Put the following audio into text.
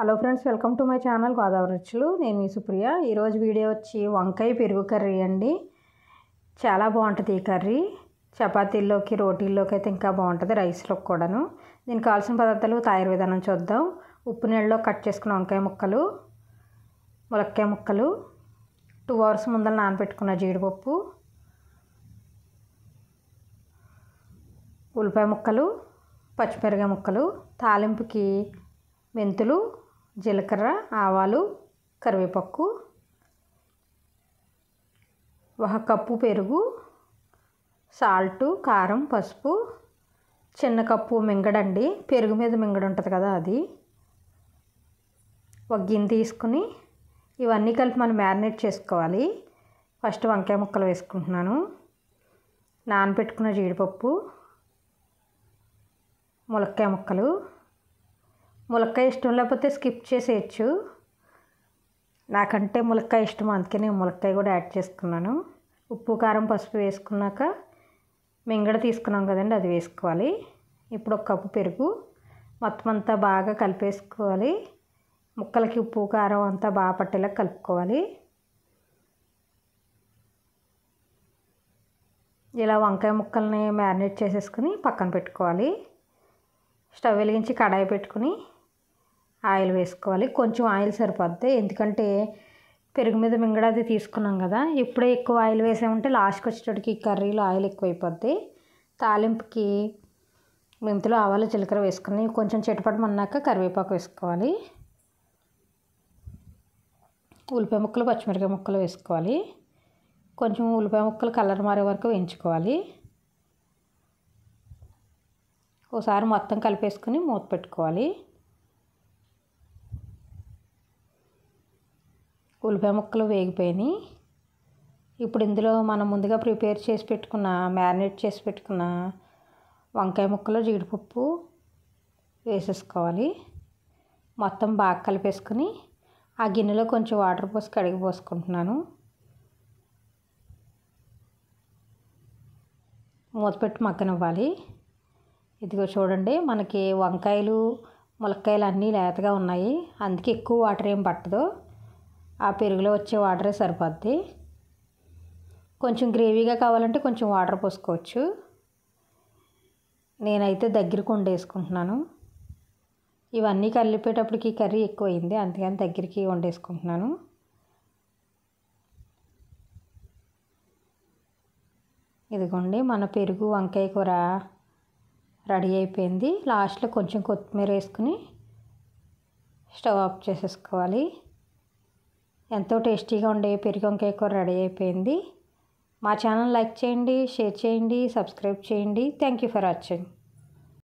hello friends welcome to my channel Godavari Ruchulu నేను మీ సుప్రియ ఈరోజు video వచ్చి వంకాయ పెరుగు కర్రీ అండి చాలా బాగుంటుంది ఈ కర్రీ చపాతీల్లోకి రోటీల్లోకి అయితే ఇంకా బాగుంటుంది రైస్లోకి కూడాను దీనికి కావాల్సిన పదార్థాలు తయారు విధానం చూద్దాం ఉప్పు నీళ్ళలో కట్ చేసుకున్న వంకాయ ముక్కలు ములక్కాయ ముక్కలు టూ అవర్స్ ముందర నానబెట్టుకున్న జీడిపప్పు ఉల్లిపాయ ముక్కలు పచ్చిమిరగాయ ముక్కలు తాలింపుకి మెంతులు జీలకర్ర ఆవాలు కరివేపాకు ఒక కప్పు పెరుగు సాల్టు కారం పసుపు చిన్న కప్పు మింగడండి పెరుగు మీద మింగడు ఉంటుంది కదా అది ఒక గిన్నె తీసుకుని ఇవన్నీ కలిపి మనం మ్యారినేట్ చేసుకోవాలి ఫస్ట్ వంకాయ ముక్కలు వేసుకుంటున్నాను నానబెట్టుకున్న జీడిపప్పు ములక్కాయ ముక్కలు ములక్కాయ ఇష్టం లేకపోతే స్కిప్ చేసేయచ్చు నాకంటే ములక్కాయ ఇష్టం అందుకే నేను ములక్కాయ కూడా యాడ్ చేసుకున్నాను ఉప్పు కారం పసుపు వేసుకున్నాక మింగడ తీసుకున్నాం కదండి అది వేసుకోవాలి ఇప్పుడు ఒక కప్పు పెరుగు మొత్తం అంతా బాగా కలిపేసుకోవాలి ముక్కలకి ఉప్పు కారం అంతా బాగా పట్టేలా కలుపుకోవాలి ఇలా వంకాయ ముక్కల్ని మ్యారినేట్ చేసేసుకుని పక్కన పెట్టుకోవాలి స్టవ్ వెలిగించి కడాయి పెట్టుకుని ఆయిల్ వేసుకోవాలి కొంచెం ఆయిల్ సరిపోద్ది ఎందుకంటే పెరుగు మీద మింగడాది తీసుకున్నాం కదా ఇప్పుడే ఎక్కువ ఆయిల్ వేసామంటే లాస్ట్కి వచ్చేటప్పటికి కర్రీలో ఆయిల్ ఎక్కువైపోద్ది తాలింపుకి మెంతులు ఆవాలు జీలకర్ర వేసుకుని కొంచెం చెట్టుపడమన్నాక కరివేపాకు వేసుకోవాలి ఉల్లిపాయ ముక్కలు పచ్చిమిరపకాయ ముక్కలు వేసుకోవాలి కొంచెం ఉల్లిపాయ ముక్కలు కలర్ మారే వరకు వేయించుకోవాలి ఒకసారి మొత్తం కలిపేసుకుని మూత పెట్టుకోవాలి ఉల్లిపాయ ముక్కలు వేగిపోయినాయి ఇప్పుడు ఇందులో మనం ముందుగా ప్రిపేర్ చేసి పెట్టుకున్న మ్యారినేట్ చేసి పెట్టుకున్న వంకాయ ముక్కలు జీడిపప్పు వేసేసుకోవాలి మొత్తం బాగా కలిపేసుకుని ఆ గిన్నెలో కొంచెం వాటర్ పోసి కడిగి పోసుకుంటున్నాను మూతపెట్టి మగ్గనివ్వాలి ఇదిగో చూడండి మనకి వంకాయలు ములక్కాయలు అన్నీ లేతగా ఉన్నాయి అందుకే ఎక్కువ వాటర్ ఏం పట్టదు ఆ పెరుగులో వచ్చే వాటరే సరిపోద్ది కొంచెం గ్రేవీగా కావాలంటే కొంచెం వాటర్ పోసుకోవచ్చు నేనైతే దగ్గరకు వండేసుకుంటున్నాను ఇవన్నీ కలిపేటప్పటికి కర్రీ ఎక్కువైంది అందుకని దగ్గరికి వండేసుకుంటున్నాను ఇదిగోండి మన పెరుగు వంకాయ కూర రెడీ అయిపోయింది లాస్ట్లో కొంచెం కొత్తిమీర వేసుకుని స్టవ్ ఆఫ్ చేసేసుకోవాలి ఎంతో టేస్టీగా ఉండే వంకాయ కూర రెడీ అయిపోయింది మా ఛానల్ లైక్ చేయండి షేర్ చేయండి సబ్స్క్రైబ్ చేయండి థ్యాంక్ యూ ఫర్ వాచింగ్